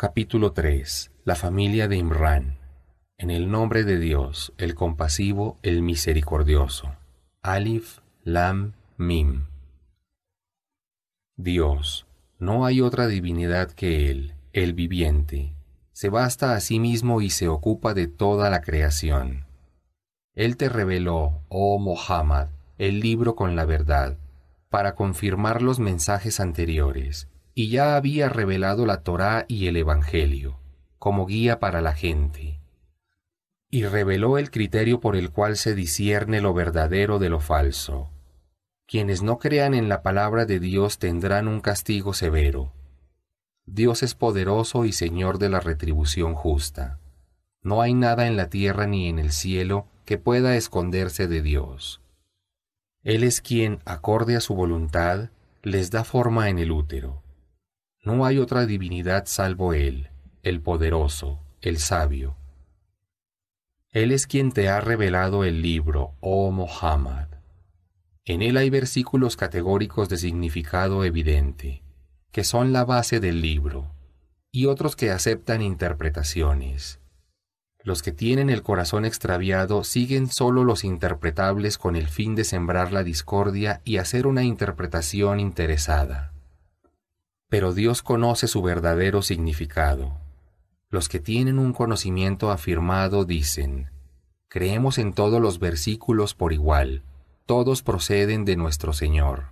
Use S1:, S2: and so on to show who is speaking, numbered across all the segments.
S1: Capítulo 3. La familia de Imran. En el nombre de Dios, el compasivo, el misericordioso. Alif, Lam, Mim. Dios, no hay otra divinidad que Él, el viviente. Se basta a sí mismo y se ocupa de toda la creación. Él te reveló, oh Mohammed, el libro con la verdad, para confirmar los mensajes anteriores y ya había revelado la Torá y el Evangelio, como guía para la gente. Y reveló el criterio por el cual se discierne lo verdadero de lo falso. Quienes no crean en la palabra de Dios tendrán un castigo severo. Dios es poderoso y Señor de la retribución justa. No hay nada en la tierra ni en el cielo que pueda esconderse de Dios. Él es quien, acorde a su voluntad, les da forma en el útero no hay otra divinidad salvo Él, el poderoso, el sabio. Él es quien te ha revelado el libro, oh Muhammad. En él hay versículos categóricos de significado evidente, que son la base del libro, y otros que aceptan interpretaciones. Los que tienen el corazón extraviado siguen solo los interpretables con el fin de sembrar la discordia y hacer una interpretación interesada. Pero Dios conoce su verdadero significado. Los que tienen un conocimiento afirmado dicen, creemos en todos los versículos por igual, todos proceden de nuestro Señor.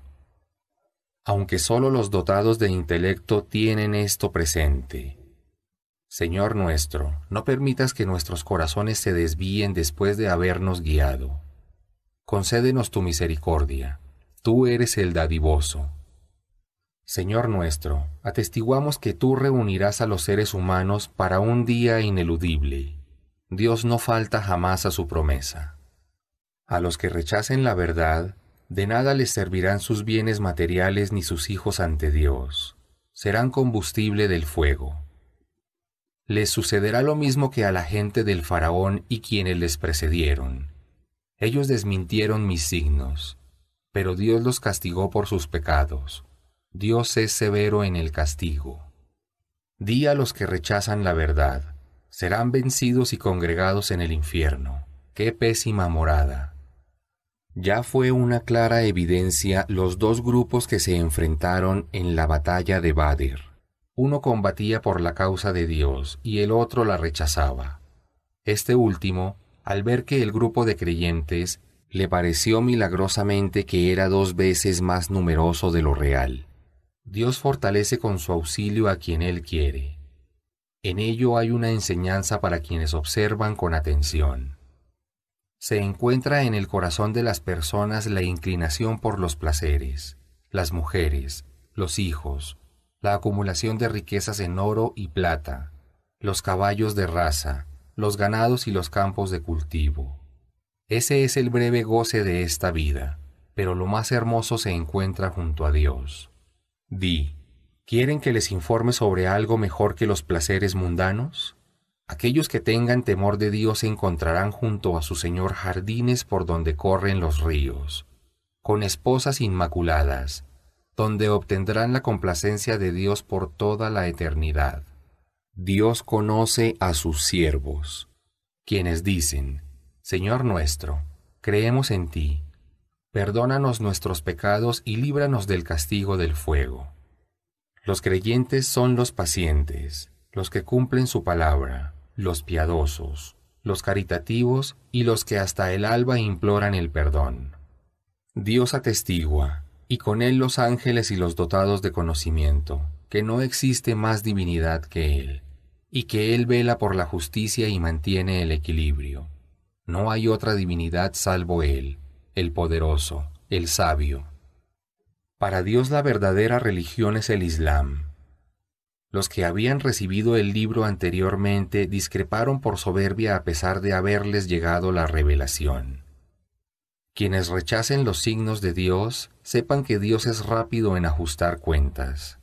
S1: Aunque solo los dotados de intelecto tienen esto presente. Señor nuestro, no permitas que nuestros corazones se desvíen después de habernos guiado. Concédenos tu misericordia. Tú eres el dadivoso Señor nuestro, atestiguamos que tú reunirás a los seres humanos para un día ineludible. Dios no falta jamás a su promesa. A los que rechacen la verdad, de nada les servirán sus bienes materiales ni sus hijos ante Dios. Serán combustible del fuego. Les sucederá lo mismo que a la gente del faraón y quienes les precedieron. Ellos desmintieron mis signos, pero Dios los castigó por sus pecados Dios es severo en el castigo. Di a los que rechazan la verdad, serán vencidos y congregados en el infierno. ¡Qué pésima morada! Ya fue una clara evidencia los dos grupos que se enfrentaron en la batalla de Badr. Uno combatía por la causa de Dios y el otro la rechazaba. Este último, al ver que el grupo de creyentes le pareció milagrosamente que era dos veces más numeroso de lo real, Dios fortalece con su auxilio a quien Él quiere. En ello hay una enseñanza para quienes observan con atención. Se encuentra en el corazón de las personas la inclinación por los placeres, las mujeres, los hijos, la acumulación de riquezas en oro y plata, los caballos de raza, los ganados y los campos de cultivo. Ese es el breve goce de esta vida, pero lo más hermoso se encuentra junto a Dios. Di, ¿quieren que les informe sobre algo mejor que los placeres mundanos? Aquellos que tengan temor de Dios se encontrarán junto a su Señor jardines por donde corren los ríos, con esposas inmaculadas, donde obtendrán la complacencia de Dios por toda la eternidad. Dios conoce a sus siervos, quienes dicen, Señor nuestro, creemos en ti perdónanos nuestros pecados y líbranos del castigo del fuego. Los creyentes son los pacientes, los que cumplen su palabra, los piadosos, los caritativos y los que hasta el alba imploran el perdón. Dios atestigua, y con él los ángeles y los dotados de conocimiento, que no existe más divinidad que él, y que él vela por la justicia y mantiene el equilibrio. No hay otra divinidad salvo él, el poderoso, el sabio. Para Dios la verdadera religión es el Islam. Los que habían recibido el libro anteriormente discreparon por soberbia a pesar de haberles llegado la revelación. Quienes rechacen los signos de Dios, sepan que Dios es rápido en ajustar cuentas.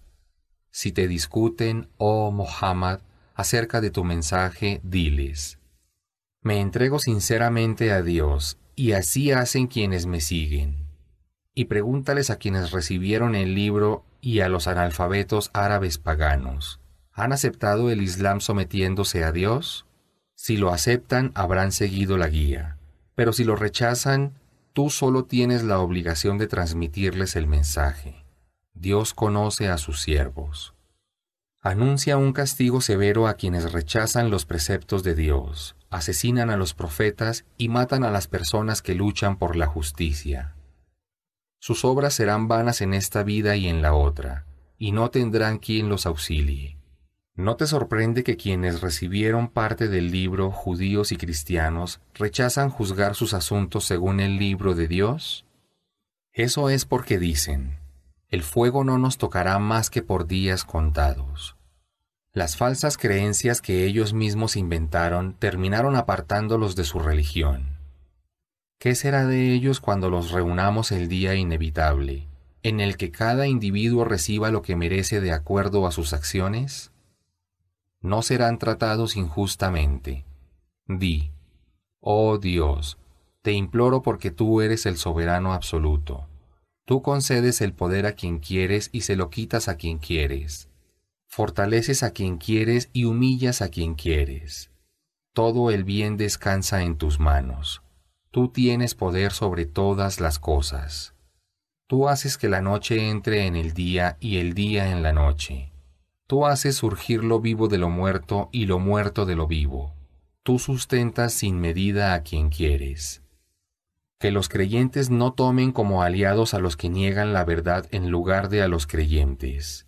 S1: Si te discuten, oh Mohammed, acerca de tu mensaje, diles, Me entrego sinceramente a Dios, y así hacen quienes me siguen. Y pregúntales a quienes recibieron el libro y a los analfabetos árabes paganos. ¿Han aceptado el Islam sometiéndose a Dios? Si lo aceptan, habrán seguido la guía. Pero si lo rechazan, tú solo tienes la obligación de transmitirles el mensaje. Dios conoce a sus siervos. Anuncia un castigo severo a quienes rechazan los preceptos de Dios asesinan a los profetas y matan a las personas que luchan por la justicia. Sus obras serán vanas en esta vida y en la otra, y no tendrán quien los auxilie. ¿No te sorprende que quienes recibieron parte del libro, judíos y cristianos, rechazan juzgar sus asuntos según el libro de Dios? Eso es porque dicen, el fuego no nos tocará más que por días contados. Las falsas creencias que ellos mismos inventaron terminaron apartándolos de su religión. ¿Qué será de ellos cuando los reunamos el día inevitable, en el que cada individuo reciba lo que merece de acuerdo a sus acciones? No serán tratados injustamente. Di, oh Dios, te imploro porque tú eres el soberano absoluto. Tú concedes el poder a quien quieres y se lo quitas a quien quieres fortaleces a quien quieres y humillas a quien quieres. Todo el bien descansa en tus manos. Tú tienes poder sobre todas las cosas. Tú haces que la noche entre en el día y el día en la noche. Tú haces surgir lo vivo de lo muerto y lo muerto de lo vivo. Tú sustentas sin medida a quien quieres. Que los creyentes no tomen como aliados a los que niegan la verdad en lugar de a los creyentes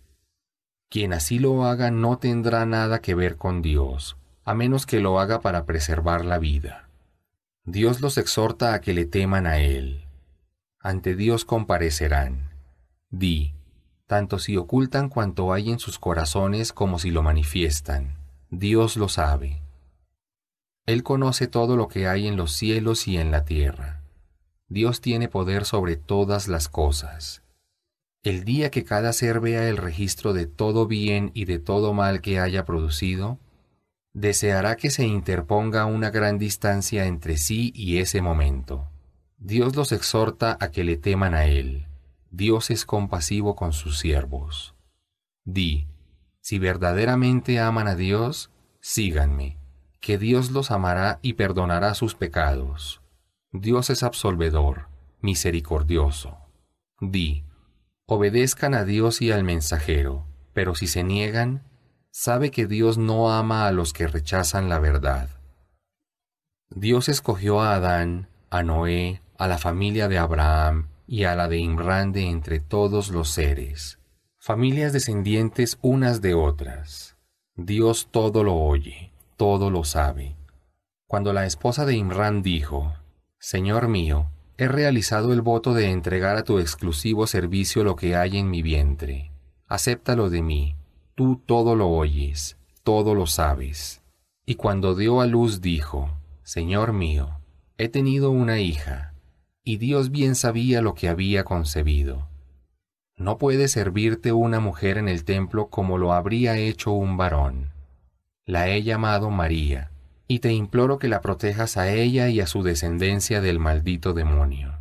S1: quien así lo haga no tendrá nada que ver con Dios, a menos que lo haga para preservar la vida. Dios los exhorta a que le teman a Él. Ante Dios comparecerán. Di, tanto si ocultan cuanto hay en sus corazones como si lo manifiestan. Dios lo sabe. Él conoce todo lo que hay en los cielos y en la tierra. Dios tiene poder sobre todas las cosas. El día que cada ser vea el registro de todo bien y de todo mal que haya producido, deseará que se interponga una gran distancia entre sí y ese momento. Dios los exhorta a que le teman a Él. Dios es compasivo con sus siervos. Di, si verdaderamente aman a Dios, síganme, que Dios los amará y perdonará sus pecados. Dios es absolvedor, misericordioso. Di, Obedezcan a Dios y al mensajero, pero si se niegan, sabe que Dios no ama a los que rechazan la verdad. Dios escogió a Adán, a Noé, a la familia de Abraham y a la de Imran de entre todos los seres, familias descendientes unas de otras. Dios todo lo oye, todo lo sabe. Cuando la esposa de Imran dijo, Señor mío, he realizado el voto de entregar a tu exclusivo servicio lo que hay en mi vientre. Acéptalo de mí. Tú todo lo oyes, todo lo sabes. Y cuando dio a luz dijo, Señor mío, he tenido una hija, y Dios bien sabía lo que había concebido. No puede servirte una mujer en el templo como lo habría hecho un varón. La he llamado María y te imploro que la protejas a ella y a su descendencia del maldito demonio.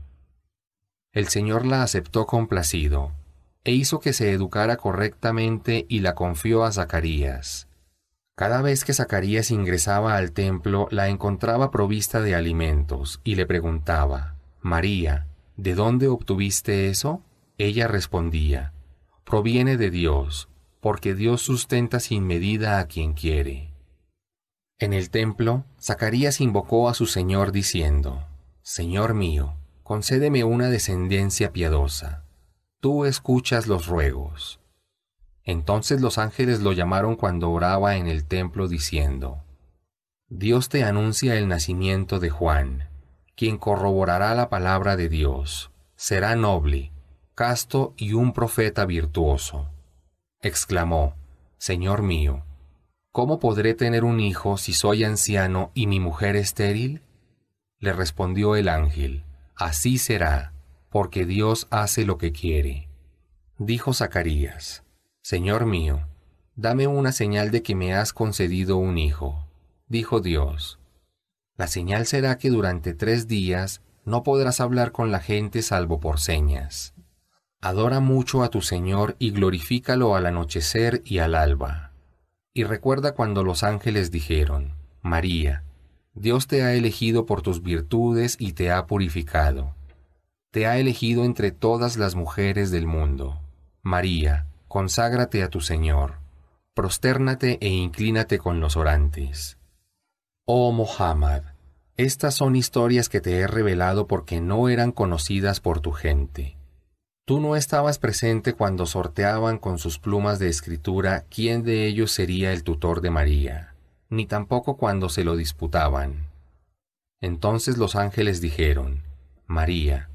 S1: El Señor la aceptó complacido, e hizo que se educara correctamente y la confió a Zacarías. Cada vez que Zacarías ingresaba al templo, la encontraba provista de alimentos, y le preguntaba, María, ¿de dónde obtuviste eso? Ella respondía, Proviene de Dios, porque Dios sustenta sin medida a quien quiere. En el templo, Zacarías invocó a su Señor diciendo, Señor mío, concédeme una descendencia piadosa. Tú escuchas los ruegos. Entonces los ángeles lo llamaron cuando oraba en el templo diciendo, Dios te anuncia el nacimiento de Juan, quien corroborará la palabra de Dios. Será noble, casto y un profeta virtuoso. Exclamó, Señor mío, ¿Cómo podré tener un hijo si soy anciano y mi mujer estéril? Le respondió el ángel, Así será, porque Dios hace lo que quiere. Dijo Zacarías, Señor mío, dame una señal de que me has concedido un hijo. Dijo Dios, La señal será que durante tres días no podrás hablar con la gente salvo por señas. Adora mucho a tu Señor y glorifícalo al anochecer y al alba y recuerda cuando los ángeles dijeron, María, Dios te ha elegido por tus virtudes y te ha purificado. Te ha elegido entre todas las mujeres del mundo. María, conságrate a tu Señor. Prostérnate e inclínate con los orantes. Oh Mohammed, estas son historias que te he revelado porque no eran conocidas por tu gente Tú no estabas presente cuando sorteaban con sus plumas de escritura quién de ellos sería el tutor de María, ni tampoco cuando se lo disputaban. Entonces los ángeles dijeron, María,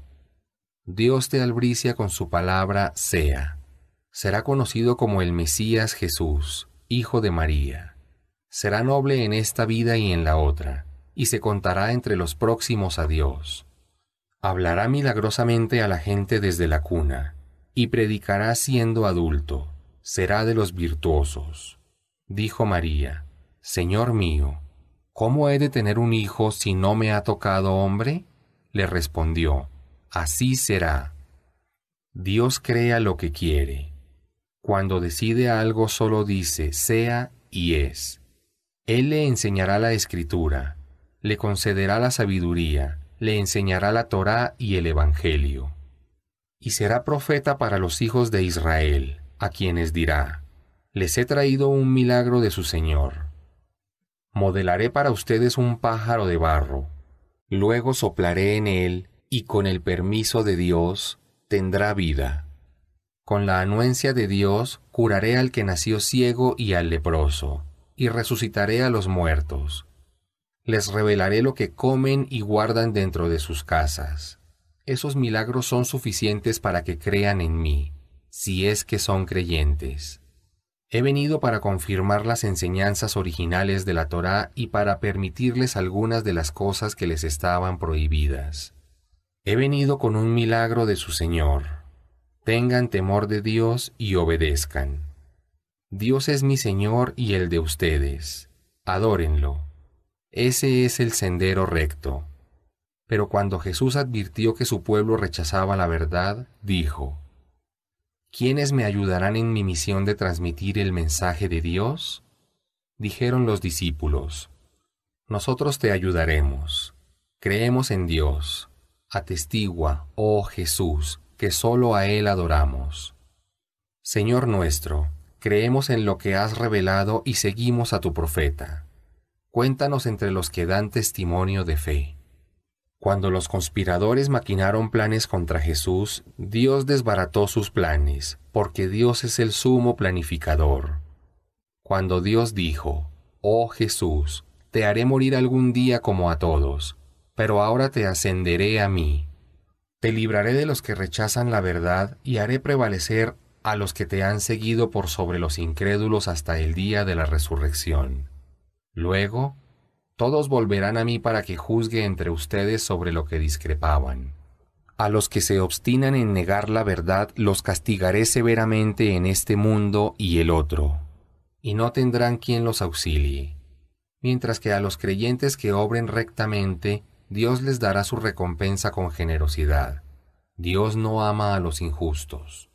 S1: Dios te albricia con su palabra sea. Será conocido como el Mesías Jesús, Hijo de María. Será noble en esta vida y en la otra, y se contará entre los próximos a Dios hablará milagrosamente a la gente desde la cuna, y predicará siendo adulto, será de los virtuosos. Dijo María, Señor mío, ¿cómo he de tener un hijo si no me ha tocado hombre? Le respondió, Así será. Dios crea lo que quiere. Cuando decide algo solo dice, sea y es. Él le enseñará la escritura, le concederá la sabiduría, le enseñará la Torá y el Evangelio. Y será profeta para los hijos de Israel, a quienes dirá, Les he traído un milagro de su Señor. Modelaré para ustedes un pájaro de barro, luego soplaré en él, y con el permiso de Dios tendrá vida. Con la anuencia de Dios curaré al que nació ciego y al leproso, y resucitaré a los muertos les revelaré lo que comen y guardan dentro de sus casas. Esos milagros son suficientes para que crean en mí, si es que son creyentes. He venido para confirmar las enseñanzas originales de la Torá y para permitirles algunas de las cosas que les estaban prohibidas. He venido con un milagro de su Señor. Tengan temor de Dios y obedezcan. Dios es mi Señor y el de ustedes. Adórenlo ese es el sendero recto. Pero cuando Jesús advirtió que su pueblo rechazaba la verdad, dijo, ¿Quiénes me ayudarán en mi misión de transmitir el mensaje de Dios? Dijeron los discípulos, Nosotros te ayudaremos. Creemos en Dios. Atestigua, oh Jesús, que sólo a Él adoramos. Señor nuestro, creemos en lo que has revelado y seguimos a tu profeta cuéntanos entre los que dan testimonio de fe. Cuando los conspiradores maquinaron planes contra Jesús, Dios desbarató sus planes, porque Dios es el sumo planificador. Cuando Dios dijo, Oh Jesús, te haré morir algún día como a todos, pero ahora te ascenderé a mí. Te libraré de los que rechazan la verdad y haré prevalecer a los que te han seguido por sobre los incrédulos hasta el día de la resurrección. Luego, todos volverán a mí para que juzgue entre ustedes sobre lo que discrepaban. A los que se obstinan en negar la verdad los castigaré severamente en este mundo y el otro, y no tendrán quien los auxilie. Mientras que a los creyentes que obren rectamente, Dios les dará su recompensa con generosidad. Dios no ama a los injustos.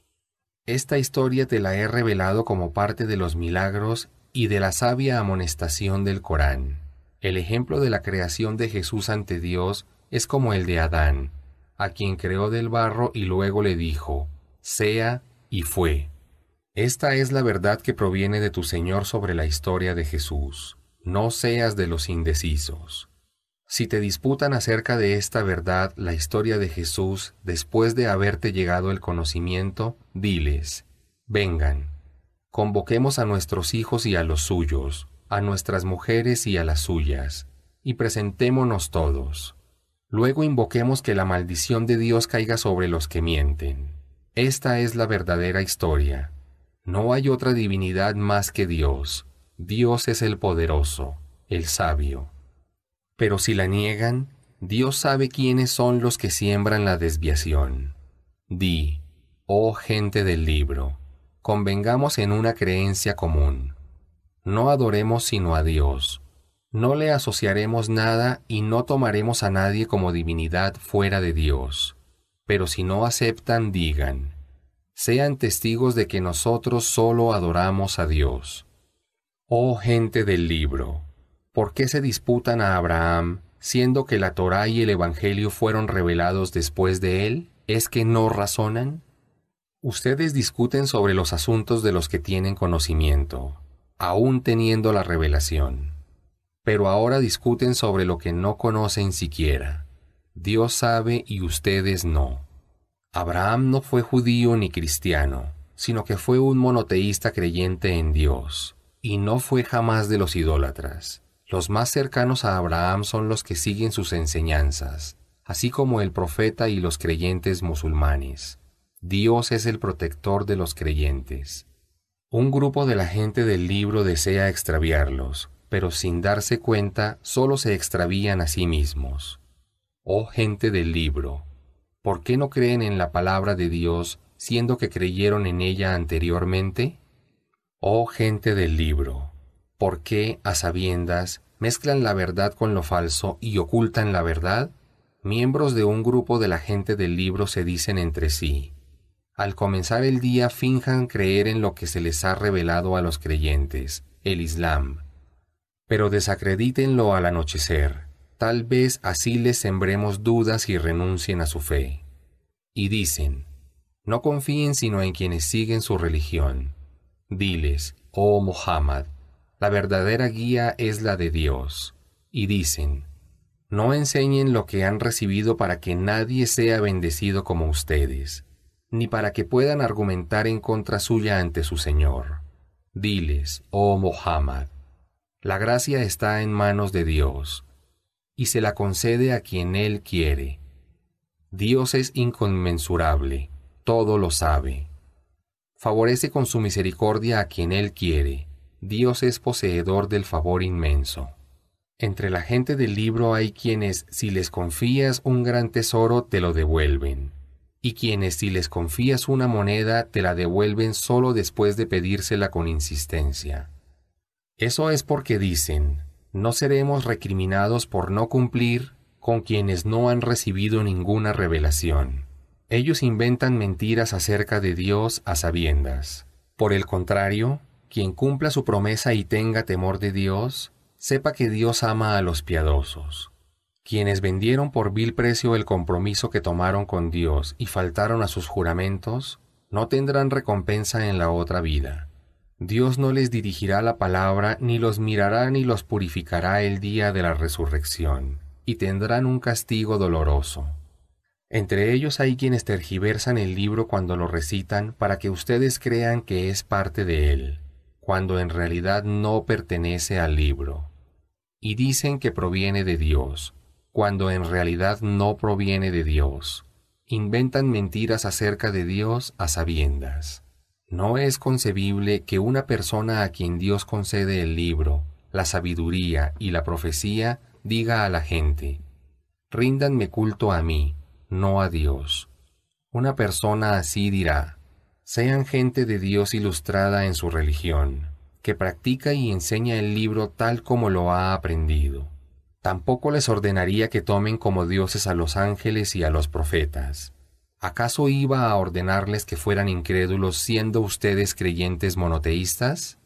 S1: Esta historia te la he revelado como parte de los milagros y de la sabia amonestación del Corán. El ejemplo de la creación de Jesús ante Dios es como el de Adán, a quien creó del barro y luego le dijo, sea y fue. Esta es la verdad que proviene de tu Señor sobre la historia de Jesús. No seas de los indecisos. Si te disputan acerca de esta verdad, la historia de Jesús, después de haberte llegado el conocimiento, diles, vengan, convoquemos a nuestros hijos y a los suyos, a nuestras mujeres y a las suyas, y presentémonos todos. Luego invoquemos que la maldición de Dios caiga sobre los que mienten. Esta es la verdadera historia. No hay otra divinidad más que Dios. Dios es el poderoso, el sabio. Pero si la niegan, Dios sabe quiénes son los que siembran la desviación. Di, oh gente del libro, Convengamos en una creencia común. No adoremos sino a Dios. No le asociaremos nada y no tomaremos a nadie como divinidad fuera de Dios. Pero si no aceptan, digan, sean testigos de que nosotros solo adoramos a Dios. Oh gente del libro, ¿por qué se disputan a Abraham, siendo que la Torah y el Evangelio fueron revelados después de él? ¿Es que no razonan? Ustedes discuten sobre los asuntos de los que tienen conocimiento, aún teniendo la revelación. Pero ahora discuten sobre lo que no conocen siquiera. Dios sabe y ustedes no. Abraham no fue judío ni cristiano, sino que fue un monoteísta creyente en Dios, y no fue jamás de los idólatras. Los más cercanos a Abraham son los que siguen sus enseñanzas, así como el profeta y los creyentes musulmanes. Dios es el protector de los creyentes. Un grupo de la gente del libro desea extraviarlos, pero sin darse cuenta solo se extravían a sí mismos. Oh gente del libro, ¿por qué no creen en la palabra de Dios siendo que creyeron en ella anteriormente? Oh gente del libro, ¿por qué a sabiendas mezclan la verdad con lo falso y ocultan la verdad? Miembros de un grupo de la gente del libro se dicen entre sí al comenzar el día finjan creer en lo que se les ha revelado a los creyentes, el Islam, pero desacredítenlo al anochecer. Tal vez así les sembremos dudas y renuncien a su fe. Y dicen, no confíen sino en quienes siguen su religión. Diles, oh Muhammad, la verdadera guía es la de Dios. Y dicen, no enseñen lo que han recibido para que nadie sea bendecido como ustedes ni para que puedan argumentar en contra suya ante su Señor. Diles, oh Mohammed, la gracia está en manos de Dios, y se la concede a quien Él quiere. Dios es inconmensurable, todo lo sabe. Favorece con su misericordia a quien Él quiere. Dios es poseedor del favor inmenso. Entre la gente del libro hay quienes, si les confías un gran tesoro, te lo devuelven y quienes si les confías una moneda te la devuelven solo después de pedírsela con insistencia. Eso es porque dicen, no seremos recriminados por no cumplir con quienes no han recibido ninguna revelación. Ellos inventan mentiras acerca de Dios a sabiendas. Por el contrario, quien cumpla su promesa y tenga temor de Dios, sepa que Dios ama a los piadosos quienes vendieron por vil precio el compromiso que tomaron con Dios y faltaron a sus juramentos, no tendrán recompensa en la otra vida. Dios no les dirigirá la palabra, ni los mirará ni los purificará el día de la resurrección, y tendrán un castigo doloroso. Entre ellos hay quienes tergiversan el libro cuando lo recitan para que ustedes crean que es parte de él, cuando en realidad no pertenece al libro. Y dicen que proviene de Dios, cuando en realidad no proviene de Dios. Inventan mentiras acerca de Dios a sabiendas. No es concebible que una persona a quien Dios concede el libro, la sabiduría y la profecía diga a la gente, Ríndanme culto a mí, no a Dios. Una persona así dirá, Sean gente de Dios ilustrada en su religión, que practica y enseña el libro tal como lo ha aprendido tampoco les ordenaría que tomen como dioses a los ángeles y a los profetas. ¿Acaso iba a ordenarles que fueran incrédulos siendo ustedes creyentes monoteístas?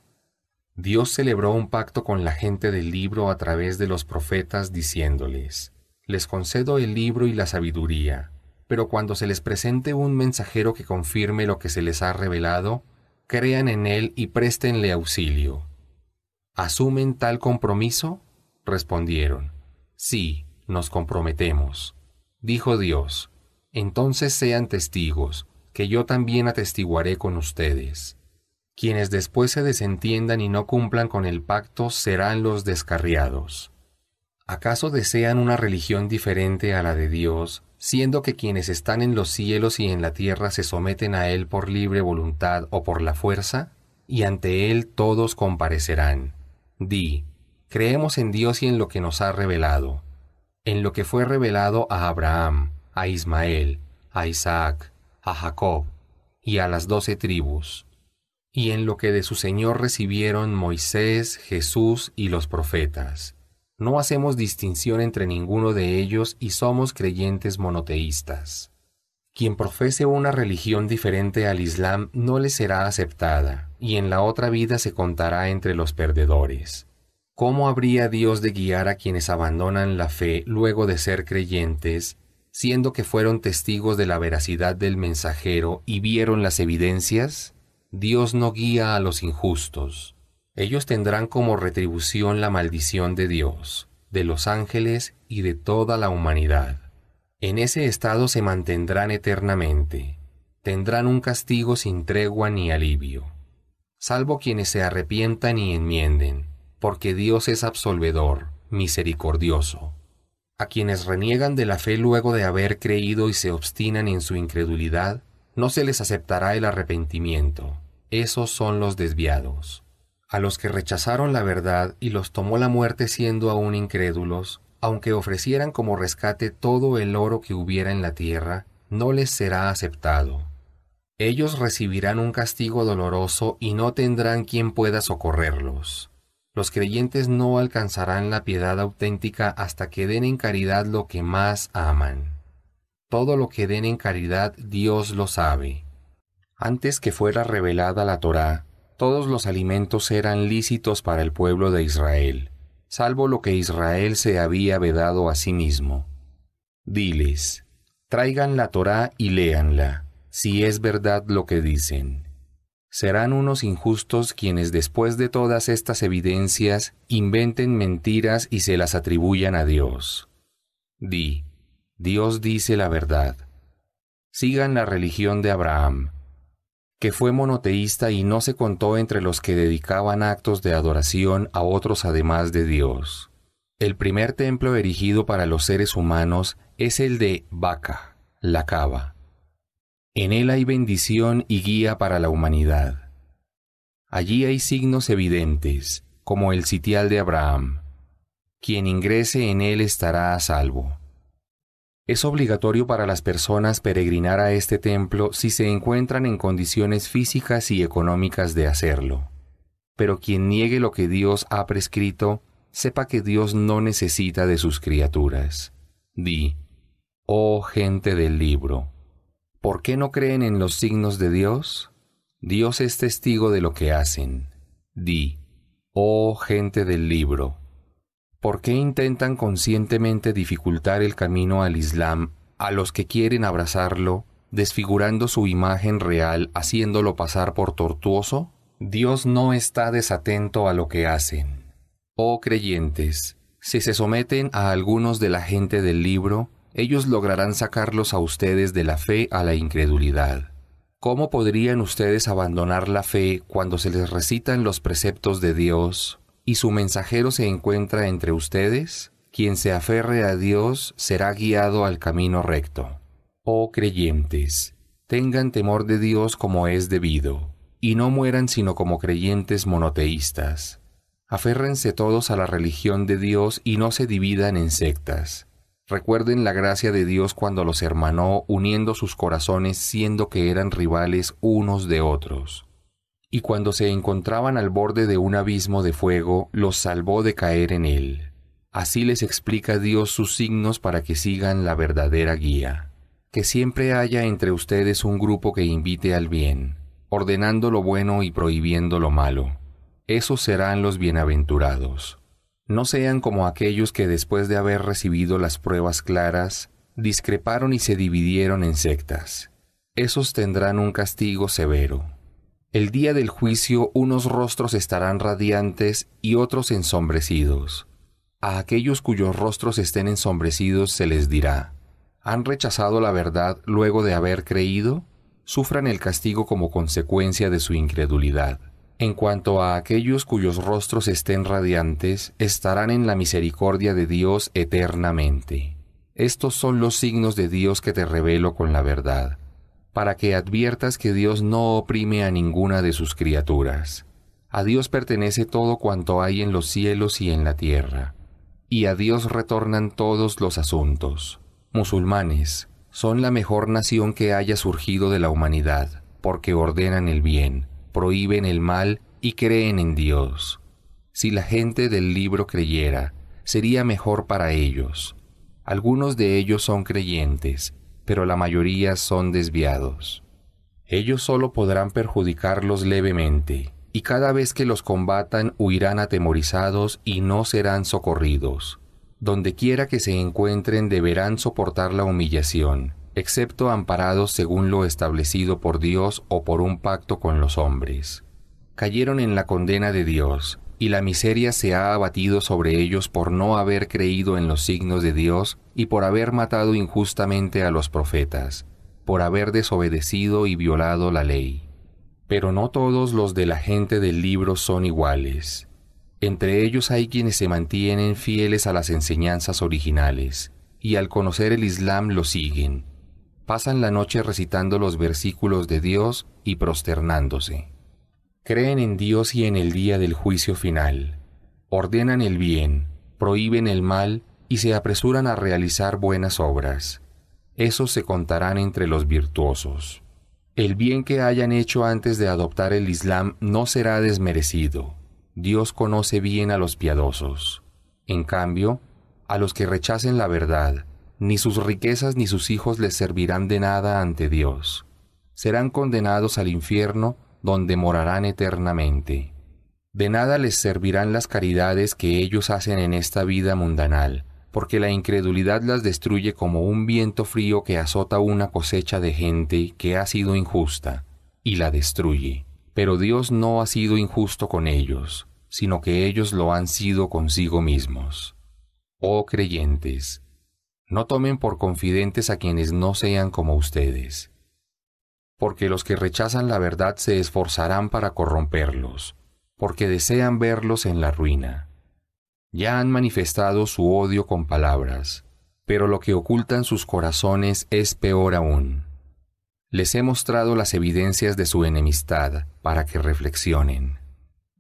S1: Dios celebró un pacto con la gente del libro a través de los profetas diciéndoles, Les concedo el libro y la sabiduría, pero cuando se les presente un mensajero que confirme lo que se les ha revelado, crean en él y préstenle auxilio. ¿Asumen tal compromiso? respondieron, Sí, nos comprometemos. Dijo Dios, Entonces sean testigos, que yo también atestiguaré con ustedes. Quienes después se desentiendan y no cumplan con el pacto serán los descarriados. ¿Acaso desean una religión diferente a la de Dios, siendo que quienes están en los cielos y en la tierra se someten a Él por libre voluntad o por la fuerza? Y ante Él todos comparecerán. Di, Creemos en Dios y en lo que nos ha revelado, en lo que fue revelado a Abraham, a Ismael, a Isaac, a Jacob y a las doce tribus, y en lo que de su Señor recibieron Moisés, Jesús y los profetas. No hacemos distinción entre ninguno de ellos y somos creyentes monoteístas. Quien profese una religión diferente al Islam no le será aceptada, y en la otra vida se contará entre los perdedores. ¿cómo habría Dios de guiar a quienes abandonan la fe luego de ser creyentes, siendo que fueron testigos de la veracidad del mensajero y vieron las evidencias? Dios no guía a los injustos. Ellos tendrán como retribución la maldición de Dios, de los ángeles y de toda la humanidad. En ese estado se mantendrán eternamente. Tendrán un castigo sin tregua ni alivio, salvo quienes se arrepientan y enmienden porque Dios es absolvedor, misericordioso. A quienes reniegan de la fe luego de haber creído y se obstinan en su incredulidad, no se les aceptará el arrepentimiento. Esos son los desviados. A los que rechazaron la verdad y los tomó la muerte siendo aún incrédulos, aunque ofrecieran como rescate todo el oro que hubiera en la tierra, no les será aceptado. Ellos recibirán un castigo doloroso y no tendrán quien pueda socorrerlos los creyentes no alcanzarán la piedad auténtica hasta que den en caridad lo que más aman. Todo lo que den en caridad Dios lo sabe. Antes que fuera revelada la Torá, todos los alimentos eran lícitos para el pueblo de Israel, salvo lo que Israel se había vedado a sí mismo. Diles, traigan la Torá y léanla, si es verdad lo que dicen Serán unos injustos quienes después de todas estas evidencias inventen mentiras y se las atribuyan a Dios. Di, Dios dice la verdad. Sigan la religión de Abraham, que fue monoteísta y no se contó entre los que dedicaban actos de adoración a otros además de Dios. El primer templo erigido para los seres humanos es el de Baca, la cava en él hay bendición y guía para la humanidad. Allí hay signos evidentes, como el sitial de Abraham. Quien ingrese en él estará a salvo. Es obligatorio para las personas peregrinar a este templo si se encuentran en condiciones físicas y económicas de hacerlo. Pero quien niegue lo que Dios ha prescrito, sepa que Dios no necesita de sus criaturas. Di, oh gente del libro, ¿Por qué no creen en los signos de Dios? Dios es testigo de lo que hacen. Di, oh gente del libro, ¿por qué intentan conscientemente dificultar el camino al Islam a los que quieren abrazarlo, desfigurando su imagen real, haciéndolo pasar por tortuoso? Dios no está desatento a lo que hacen. Oh creyentes, si se someten a algunos de la gente del libro, ellos lograrán sacarlos a ustedes de la fe a la incredulidad. ¿Cómo podrían ustedes abandonar la fe cuando se les recitan los preceptos de Dios y su mensajero se encuentra entre ustedes? Quien se aferre a Dios será guiado al camino recto. Oh creyentes, tengan temor de Dios como es debido, y no mueran sino como creyentes monoteístas. Aférrense todos a la religión de Dios y no se dividan en sectas Recuerden la gracia de Dios cuando los hermanó uniendo sus corazones siendo que eran rivales unos de otros. Y cuando se encontraban al borde de un abismo de fuego, los salvó de caer en él. Así les explica Dios sus signos para que sigan la verdadera guía. Que siempre haya entre ustedes un grupo que invite al bien, ordenando lo bueno y prohibiendo lo malo. Esos serán los bienaventurados. No sean como aquellos que después de haber recibido las pruebas claras, discreparon y se dividieron en sectas. Esos tendrán un castigo severo. El día del juicio unos rostros estarán radiantes y otros ensombrecidos. A aquellos cuyos rostros estén ensombrecidos se les dirá, ¿han rechazado la verdad luego de haber creído? Sufran el castigo como consecuencia de su incredulidad. En cuanto a aquellos cuyos rostros estén radiantes, estarán en la misericordia de Dios eternamente. Estos son los signos de Dios que te revelo con la verdad, para que adviertas que Dios no oprime a ninguna de sus criaturas. A Dios pertenece todo cuanto hay en los cielos y en la tierra, y a Dios retornan todos los asuntos. Musulmanes, son la mejor nación que haya surgido de la humanidad, porque ordenan el bien prohíben el mal y creen en Dios. Si la gente del libro creyera, sería mejor para ellos. Algunos de ellos son creyentes, pero la mayoría son desviados. Ellos solo podrán perjudicarlos levemente, y cada vez que los combatan huirán atemorizados y no serán socorridos. Dondequiera que se encuentren deberán soportar la humillación excepto amparados según lo establecido por Dios o por un pacto con los hombres. Cayeron en la condena de Dios, y la miseria se ha abatido sobre ellos por no haber creído en los signos de Dios y por haber matado injustamente a los profetas, por haber desobedecido y violado la ley. Pero no todos los de la gente del libro son iguales. Entre ellos hay quienes se mantienen fieles a las enseñanzas originales, y al conocer el Islam lo siguen, pasan la noche recitando los versículos de Dios y prosternándose. Creen en Dios y en el día del juicio final. Ordenan el bien, prohíben el mal y se apresuran a realizar buenas obras. Esos se contarán entre los virtuosos. El bien que hayan hecho antes de adoptar el Islam no será desmerecido. Dios conoce bien a los piadosos. En cambio, a los que rechacen la verdad, ni sus riquezas ni sus hijos les servirán de nada ante Dios. Serán condenados al infierno, donde morarán eternamente. De nada les servirán las caridades que ellos hacen en esta vida mundanal, porque la incredulidad las destruye como un viento frío que azota una cosecha de gente que ha sido injusta, y la destruye. Pero Dios no ha sido injusto con ellos, sino que ellos lo han sido consigo mismos. Oh creyentes, no tomen por confidentes a quienes no sean como ustedes, porque los que rechazan la verdad se esforzarán para corromperlos, porque desean verlos en la ruina. Ya han manifestado su odio con palabras, pero lo que ocultan sus corazones es peor aún. Les he mostrado las evidencias de su enemistad para que reflexionen.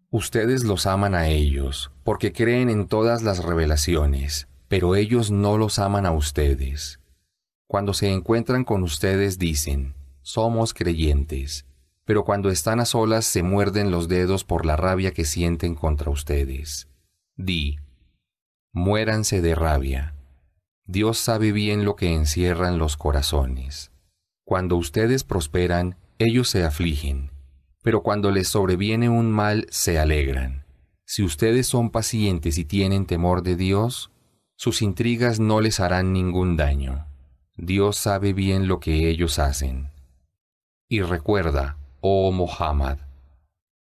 S1: Ustedes los aman a ellos, porque creen en todas las revelaciones, pero ellos no los aman a ustedes. Cuando se encuentran con ustedes dicen, somos creyentes, pero cuando están a solas se muerden los dedos por la rabia que sienten contra ustedes. Di, muéranse de rabia. Dios sabe bien lo que encierran los corazones. Cuando ustedes prosperan, ellos se afligen, pero cuando les sobreviene un mal, se alegran. Si ustedes son pacientes y tienen temor de Dios, sus intrigas no les harán ningún daño. Dios sabe bien lo que ellos hacen. Y recuerda, oh Mohammed,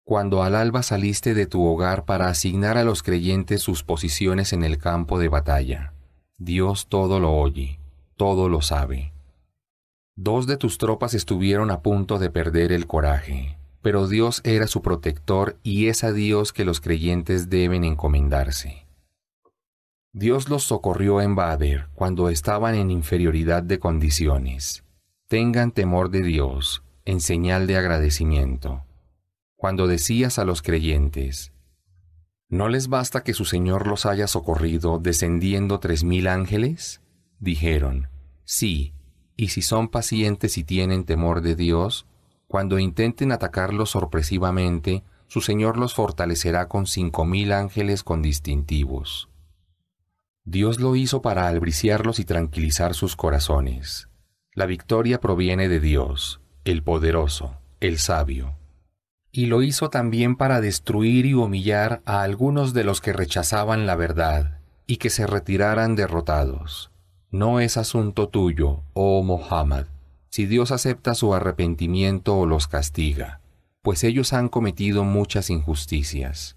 S1: cuando al alba saliste de tu hogar para asignar a los creyentes sus posiciones en el campo de batalla. Dios todo lo oye, todo lo sabe. Dos de tus tropas estuvieron a punto de perder el coraje, pero Dios era su protector y es a Dios que los creyentes deben encomendarse. Dios los socorrió en Bader cuando estaban en inferioridad de condiciones. Tengan temor de Dios en señal de agradecimiento. Cuando decías a los creyentes, ¿no les basta que su Señor los haya socorrido descendiendo tres mil ángeles? Dijeron, sí, y si son pacientes y tienen temor de Dios, cuando intenten atacarlos sorpresivamente, su Señor los fortalecerá con cinco mil ángeles con distintivos. Dios lo hizo para albriciarlos y tranquilizar sus corazones. La victoria proviene de Dios, el poderoso, el sabio. Y lo hizo también para destruir y humillar a algunos de los que rechazaban la verdad y que se retiraran derrotados. No es asunto tuyo, oh Mohammed, si Dios acepta su arrepentimiento o los castiga, pues ellos han cometido muchas injusticias.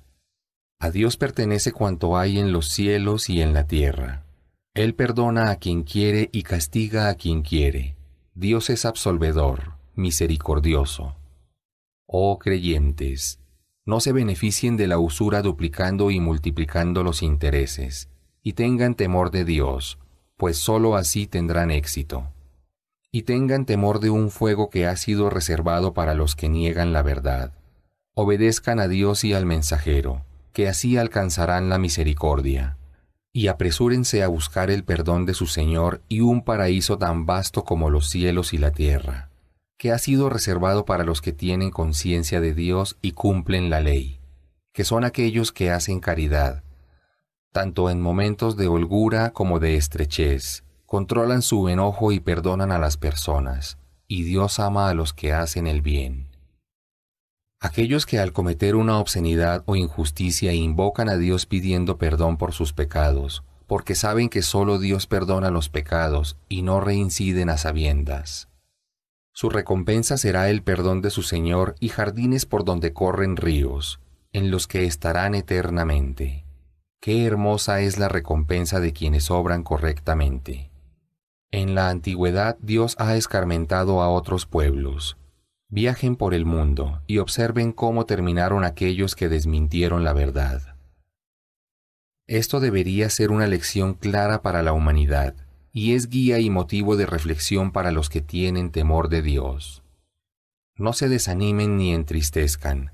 S1: A Dios pertenece cuanto hay en los cielos y en la tierra. Él perdona a quien quiere y castiga a quien quiere. Dios es absolvedor, misericordioso. Oh creyentes, no se beneficien de la usura duplicando y multiplicando los intereses, y tengan temor de Dios, pues sólo así tendrán éxito. Y tengan temor de un fuego que ha sido reservado para los que niegan la verdad. Obedezcan a Dios y al mensajero que así alcanzarán la misericordia. Y apresúrense a buscar el perdón de su Señor y un paraíso tan vasto como los cielos y la tierra, que ha sido reservado para los que tienen conciencia de Dios y cumplen la ley, que son aquellos que hacen caridad, tanto en momentos de holgura como de estrechez, controlan su enojo y perdonan a las personas, y Dios ama a los que hacen el bien. Aquellos que al cometer una obscenidad o injusticia invocan a Dios pidiendo perdón por sus pecados, porque saben que sólo Dios perdona los pecados y no reinciden a sabiendas. Su recompensa será el perdón de su Señor y jardines por donde corren ríos, en los que estarán eternamente. Qué hermosa es la recompensa de quienes obran correctamente. En la antigüedad Dios ha escarmentado a otros pueblos, Viajen por el mundo y observen cómo terminaron aquellos que desmintieron la verdad. Esto debería ser una lección clara para la humanidad, y es guía y motivo de reflexión para los que tienen temor de Dios. No se desanimen ni entristezcan,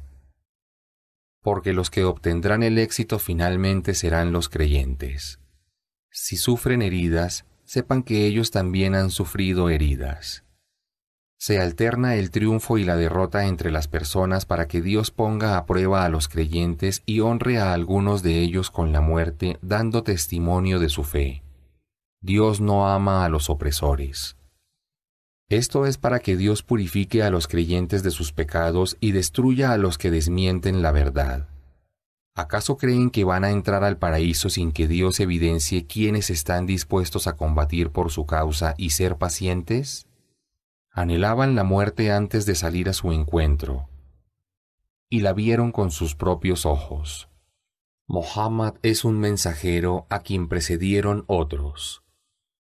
S1: porque los que obtendrán el éxito finalmente serán los creyentes. Si sufren heridas, sepan que ellos también han sufrido heridas. Se alterna el triunfo y la derrota entre las personas para que Dios ponga a prueba a los creyentes y honre a algunos de ellos con la muerte, dando testimonio de su fe. Dios no ama a los opresores. Esto es para que Dios purifique a los creyentes de sus pecados y destruya a los que desmienten la verdad. ¿Acaso creen que van a entrar al paraíso sin que Dios evidencie quiénes están dispuestos a combatir por su causa y ser pacientes? anhelaban la muerte antes de salir a su encuentro, y la vieron con sus propios ojos. Mohammed es un mensajero a quien precedieron otros.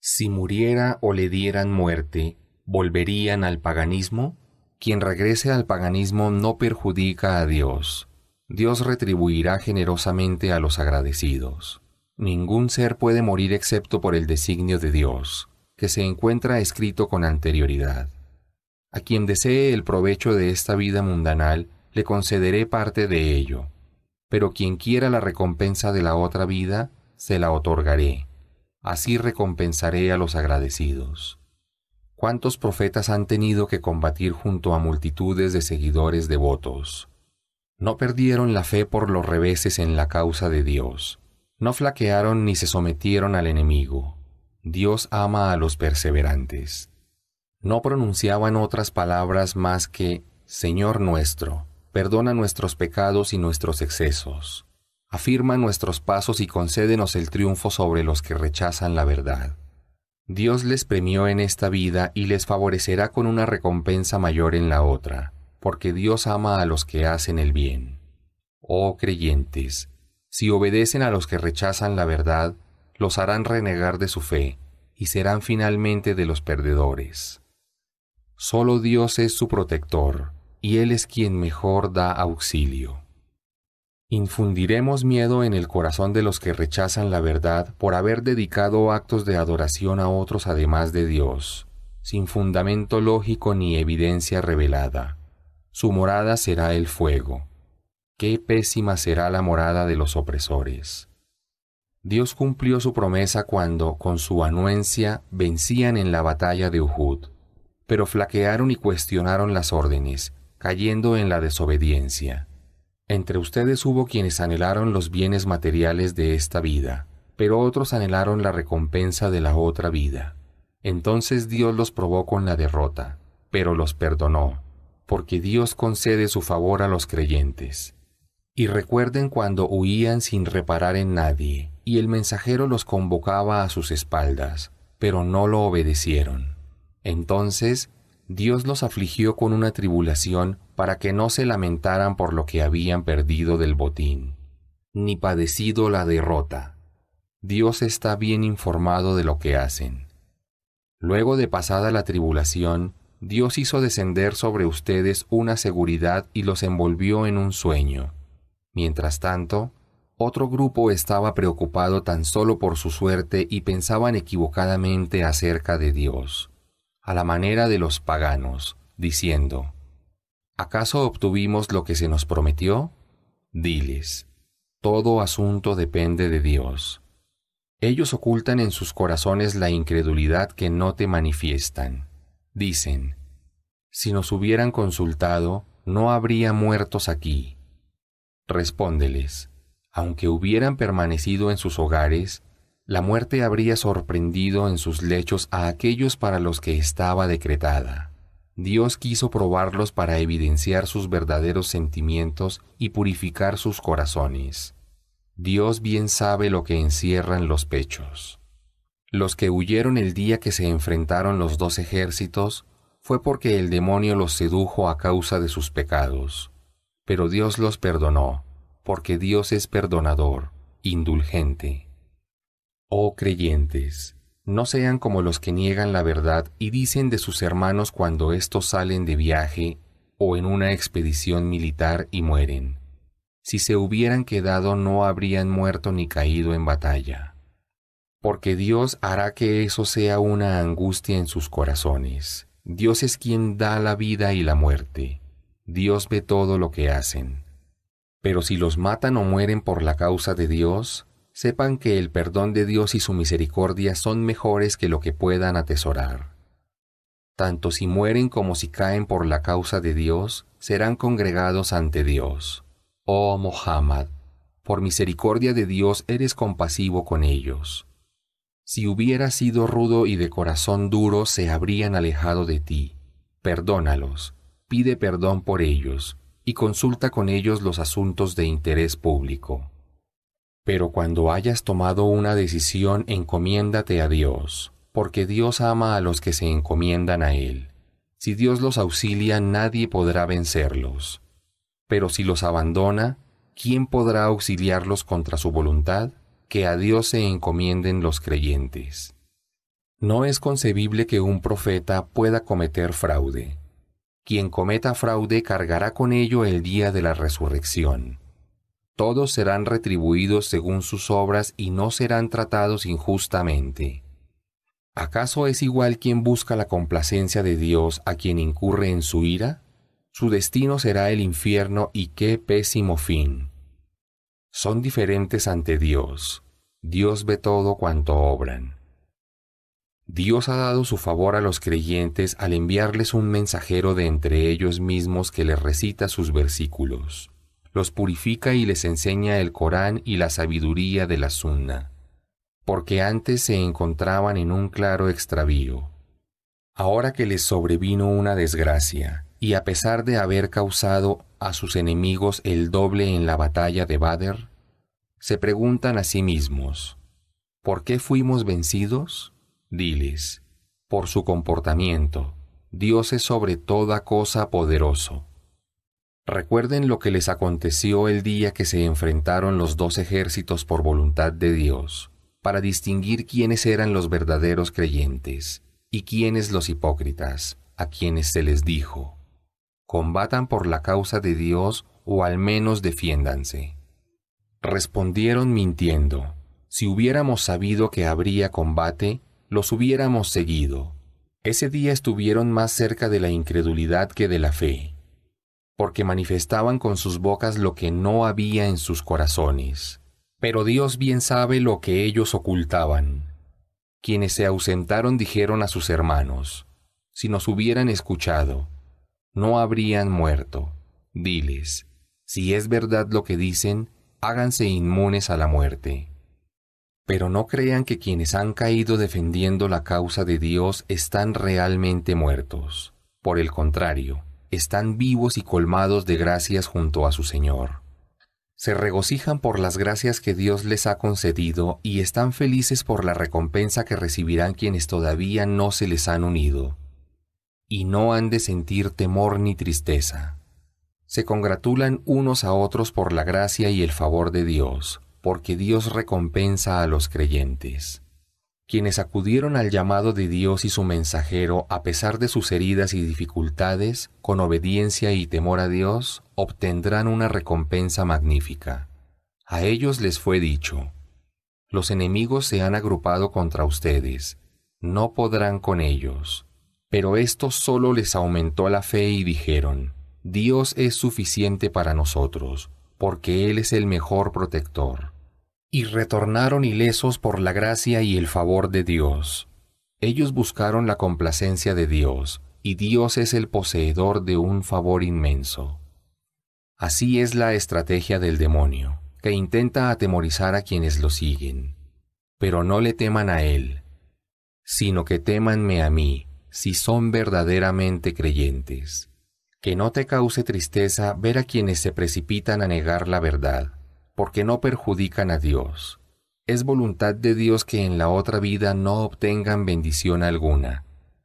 S1: Si muriera o le dieran muerte, ¿volverían al paganismo? Quien regrese al paganismo no perjudica a Dios. Dios retribuirá generosamente a los agradecidos. Ningún ser puede morir excepto por el designio de Dios, que se encuentra escrito con anterioridad. A quien desee el provecho de esta vida mundanal, le concederé parte de ello, pero quien quiera la recompensa de la otra vida, se la otorgaré. Así recompensaré a los agradecidos. ¿Cuántos profetas han tenido que combatir junto a multitudes de seguidores devotos? No perdieron la fe por los reveses en la causa de Dios. No flaquearon ni se sometieron al enemigo. Dios ama a los perseverantes. No pronunciaban otras palabras más que Señor nuestro, perdona nuestros pecados y nuestros excesos. Afirma nuestros pasos y concédenos el triunfo sobre los que rechazan la verdad. Dios les premió en esta vida y les favorecerá con una recompensa mayor en la otra, porque Dios ama a los que hacen el bien. Oh creyentes, si obedecen a los que rechazan la verdad, los harán renegar de su fe y serán finalmente de los perdedores. Solo Dios es su protector, y Él es quien mejor da auxilio. Infundiremos miedo en el corazón de los que rechazan la verdad por haber dedicado actos de adoración a otros además de Dios, sin fundamento lógico ni evidencia revelada. Su morada será el fuego. Qué pésima será la morada de los opresores. Dios cumplió su promesa cuando, con su anuencia, vencían en la batalla de Uhud pero flaquearon y cuestionaron las órdenes, cayendo en la desobediencia. Entre ustedes hubo quienes anhelaron los bienes materiales de esta vida, pero otros anhelaron la recompensa de la otra vida. Entonces Dios los probó con la derrota, pero los perdonó, porque Dios concede su favor a los creyentes. Y recuerden cuando huían sin reparar en nadie, y el mensajero los convocaba a sus espaldas, pero no lo obedecieron. Entonces Dios los afligió con una tribulación para que no se lamentaran por lo que habían perdido del botín, ni padecido la derrota. Dios está bien informado de lo que hacen. Luego de pasada la tribulación, Dios hizo descender sobre ustedes una seguridad y los envolvió en un sueño. Mientras tanto, otro grupo estaba preocupado tan solo por su suerte y pensaban equivocadamente acerca de Dios a la manera de los paganos, diciendo, ¿acaso obtuvimos lo que se nos prometió? Diles, todo asunto depende de Dios. Ellos ocultan en sus corazones la incredulidad que no te manifiestan. Dicen, si nos hubieran consultado, no habría muertos aquí. Respóndeles, aunque hubieran permanecido en sus hogares, la muerte habría sorprendido en sus lechos a aquellos para los que estaba decretada. Dios quiso probarlos para evidenciar sus verdaderos sentimientos y purificar sus corazones. Dios bien sabe lo que encierran los pechos. Los que huyeron el día que se enfrentaron los dos ejércitos fue porque el demonio los sedujo a causa de sus pecados. Pero Dios los perdonó, porque Dios es perdonador, indulgente. Oh creyentes, no sean como los que niegan la verdad y dicen de sus hermanos cuando éstos salen de viaje o en una expedición militar y mueren. Si se hubieran quedado no habrían muerto ni caído en batalla. Porque Dios hará que eso sea una angustia en sus corazones. Dios es quien da la vida y la muerte. Dios ve todo lo que hacen. Pero si los matan o mueren por la causa de Dios, sepan que el perdón de Dios y su misericordia son mejores que lo que puedan atesorar. Tanto si mueren como si caen por la causa de Dios, serán congregados ante Dios. Oh Mohammed, por misericordia de Dios eres compasivo con ellos. Si hubieras sido rudo y de corazón duro, se habrían alejado de ti. Perdónalos, pide perdón por ellos, y consulta con ellos los asuntos de interés público. Pero cuando hayas tomado una decisión, encomiéndate a Dios, porque Dios ama a los que se encomiendan a Él. Si Dios los auxilia, nadie podrá vencerlos. Pero si los abandona, ¿quién podrá auxiliarlos contra su voluntad? Que a Dios se encomienden los creyentes. No es concebible que un profeta pueda cometer fraude. Quien cometa fraude cargará con ello el día de la resurrección todos serán retribuidos según sus obras y no serán tratados injustamente. ¿Acaso es igual quien busca la complacencia de Dios a quien incurre en su ira? Su destino será el infierno y qué pésimo fin. Son diferentes ante Dios. Dios ve todo cuanto obran. Dios ha dado su favor a los creyentes al enviarles un mensajero de entre ellos mismos que les recita sus versículos los purifica y les enseña el Corán y la sabiduría de la Sunna, porque antes se encontraban en un claro extravío. Ahora que les sobrevino una desgracia, y a pesar de haber causado a sus enemigos el doble en la batalla de Bader, se preguntan a sí mismos, ¿por qué fuimos vencidos? Diles, por su comportamiento. Dios es sobre toda cosa poderoso. Recuerden lo que les aconteció el día que se enfrentaron los dos ejércitos por voluntad de Dios, para distinguir quiénes eran los verdaderos creyentes y quiénes los hipócritas, a quienes se les dijo, combatan por la causa de Dios o al menos defiéndanse. Respondieron mintiendo, si hubiéramos sabido que habría combate, los hubiéramos seguido. Ese día estuvieron más cerca de la incredulidad que de la fe porque manifestaban con sus bocas lo que no había en sus corazones. Pero Dios bien sabe lo que ellos ocultaban. Quienes se ausentaron dijeron a sus hermanos, si nos hubieran escuchado, no habrían muerto. Diles, si es verdad lo que dicen, háganse inmunes a la muerte. Pero no crean que quienes han caído defendiendo la causa de Dios están realmente muertos. Por el contrario, están vivos y colmados de gracias junto a su Señor. Se regocijan por las gracias que Dios les ha concedido y están felices por la recompensa que recibirán quienes todavía no se les han unido. Y no han de sentir temor ni tristeza. Se congratulan unos a otros por la gracia y el favor de Dios, porque Dios recompensa a los creyentes quienes acudieron al llamado de Dios y su mensajero a pesar de sus heridas y dificultades, con obediencia y temor a Dios, obtendrán una recompensa magnífica. A ellos les fue dicho, los enemigos se han agrupado contra ustedes, no podrán con ellos. Pero esto solo les aumentó la fe y dijeron, Dios es suficiente para nosotros, porque Él es el mejor protector y retornaron ilesos por la gracia y el favor de Dios. Ellos buscaron la complacencia de Dios, y Dios es el poseedor de un favor inmenso. Así es la estrategia del demonio, que intenta atemorizar a quienes lo siguen. Pero no le teman a él, sino que temanme a mí, si son verdaderamente creyentes. Que no te cause tristeza ver a quienes se precipitan a negar la verdad porque no perjudican a Dios. Es voluntad de Dios que en la otra vida no obtengan bendición alguna,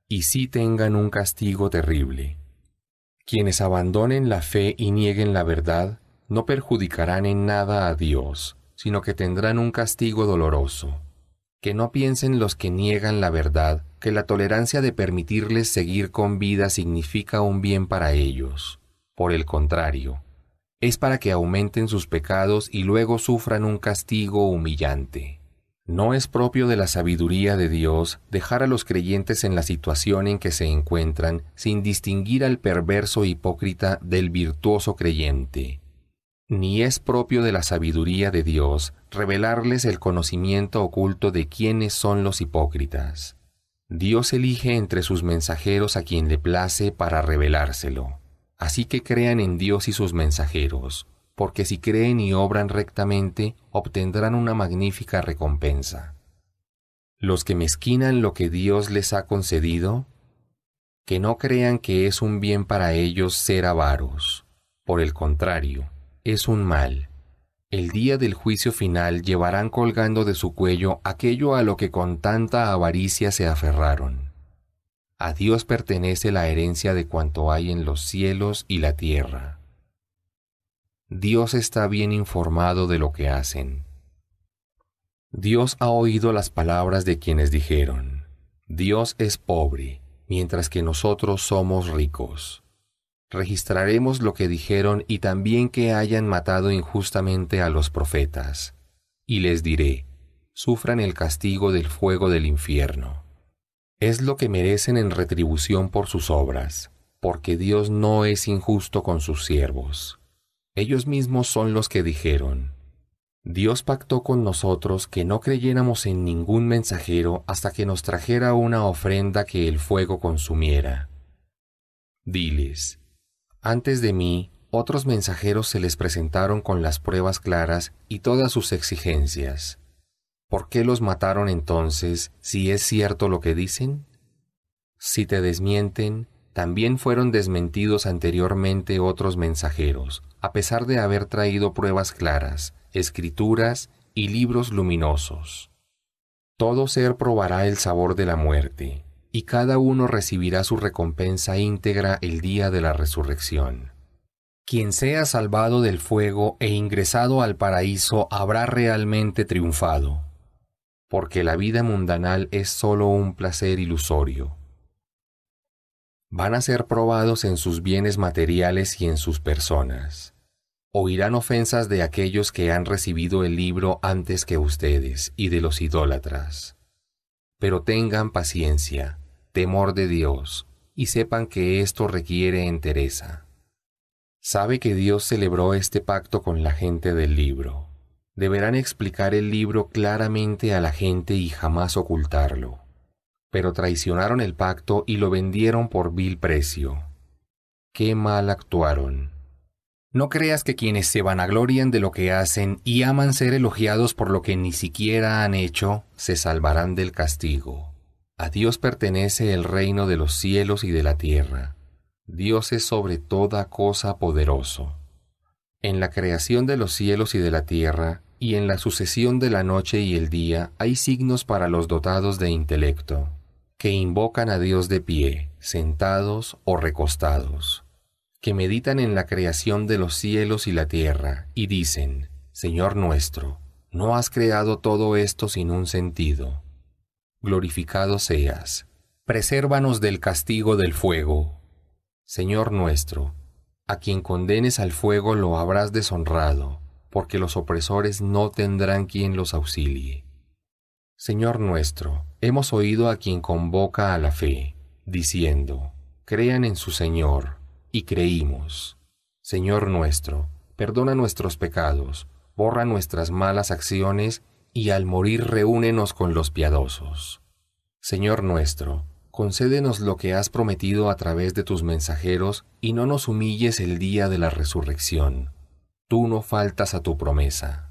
S1: y sí tengan un castigo terrible. Quienes abandonen la fe y nieguen la verdad, no perjudicarán en nada a Dios, sino que tendrán un castigo doloroso. Que no piensen los que niegan la verdad que la tolerancia de permitirles seguir con vida significa un bien para ellos. Por el contrario, es para que aumenten sus pecados y luego sufran un castigo humillante. No es propio de la sabiduría de Dios dejar a los creyentes en la situación en que se encuentran sin distinguir al perverso hipócrita del virtuoso creyente. Ni es propio de la sabiduría de Dios revelarles el conocimiento oculto de quiénes son los hipócritas. Dios elige entre sus mensajeros a quien le place para revelárselo. Así que crean en Dios y sus mensajeros, porque si creen y obran rectamente, obtendrán una magnífica recompensa. Los que mezquinan lo que Dios les ha concedido, que no crean que es un bien para ellos ser avaros. Por el contrario, es un mal. El día del juicio final llevarán colgando de su cuello aquello a lo que con tanta avaricia se aferraron. A Dios pertenece la herencia de cuanto hay en los cielos y la tierra. Dios está bien informado de lo que hacen. Dios ha oído las palabras de quienes dijeron, Dios es pobre, mientras que nosotros somos ricos. Registraremos lo que dijeron y también que hayan matado injustamente a los profetas. Y les diré, sufran el castigo del fuego del infierno es lo que merecen en retribución por sus obras, porque Dios no es injusto con sus siervos. Ellos mismos son los que dijeron, Dios pactó con nosotros que no creyéramos en ningún mensajero hasta que nos trajera una ofrenda que el fuego consumiera. Diles, antes de mí, otros mensajeros se les presentaron con las pruebas claras y todas sus exigencias ¿Por qué los mataron entonces si es cierto lo que dicen? Si te desmienten, también fueron desmentidos anteriormente otros mensajeros, a pesar de haber traído pruebas claras, escrituras y libros luminosos. Todo ser probará el sabor de la muerte, y cada uno recibirá su recompensa íntegra el día de la resurrección. Quien sea salvado del fuego e ingresado al paraíso habrá realmente triunfado porque la vida mundanal es sólo un placer ilusorio. Van a ser probados en sus bienes materiales y en sus personas. Oirán ofensas de aquellos que han recibido el libro antes que ustedes y de los idólatras. Pero tengan paciencia, temor de Dios, y sepan que esto requiere entereza. Sabe que Dios celebró este pacto con la gente del libro Deberán explicar el libro claramente a la gente y jamás ocultarlo. Pero traicionaron el pacto y lo vendieron por vil precio. Qué mal actuaron. No creas que quienes se vanaglorian de lo que hacen y aman ser elogiados por lo que ni siquiera han hecho, se salvarán del castigo. A Dios pertenece el reino de los cielos y de la tierra. Dios es sobre toda cosa poderoso. En la creación de los cielos y de la tierra, y en la sucesión de la noche y el día, hay signos para los dotados de intelecto, que invocan a Dios de pie, sentados o recostados, que meditan en la creación de los cielos y la tierra, y dicen, Señor nuestro, no has creado todo esto sin un sentido. Glorificado seas, presérvanos del castigo del fuego. Señor nuestro, a quien condenes al fuego lo habrás deshonrado, porque los opresores no tendrán quien los auxilie. Señor nuestro, hemos oído a quien convoca a la fe, diciendo, Crean en su Señor, y creímos. Señor nuestro, perdona nuestros pecados, borra nuestras malas acciones, y al morir reúnenos con los piadosos. Señor nuestro, concédenos lo que has prometido a través de tus mensajeros, y no nos humilles el día de la resurrección. Tú no faltas a tu promesa.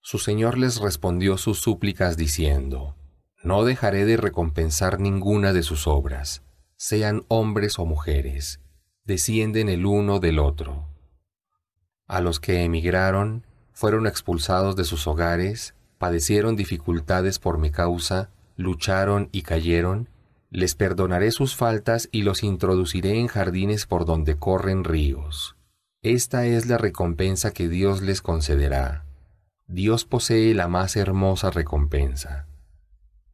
S1: Su Señor les respondió sus súplicas diciendo, No dejaré de recompensar ninguna de sus obras, sean hombres o mujeres, descienden el uno del otro. A los que emigraron, fueron expulsados de sus hogares, padecieron dificultades por mi causa, lucharon y cayeron, les perdonaré sus faltas y los introduciré en jardines por donde corren ríos. Esta es la recompensa que Dios les concederá. Dios posee la más hermosa recompensa.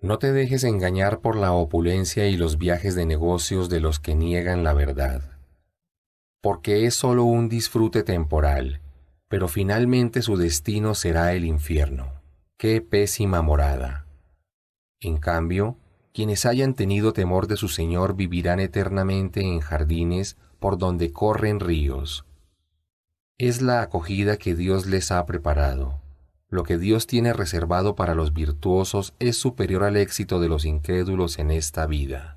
S1: No te dejes engañar por la opulencia y los viajes de negocios de los que niegan la verdad. Porque es sólo un disfrute temporal, pero finalmente su destino será el infierno. ¡Qué pésima morada! En cambio, quienes hayan tenido temor de su Señor vivirán eternamente en jardines por donde corren ríos. Es la acogida que Dios les ha preparado. Lo que Dios tiene reservado para los virtuosos es superior al éxito de los incrédulos en esta vida.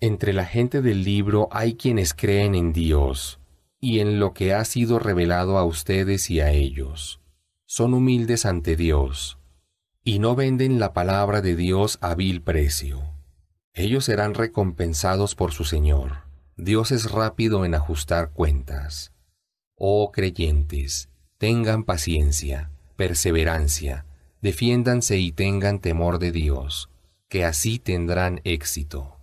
S1: Entre la gente del libro hay quienes creen en Dios y en lo que ha sido revelado a ustedes y a ellos. Son humildes ante Dios y no venden la palabra de Dios a vil precio. Ellos serán recompensados por su Señor. Dios es rápido en ajustar cuentas. Oh creyentes, tengan paciencia, perseverancia, defiéndanse y tengan temor de Dios, que así tendrán éxito.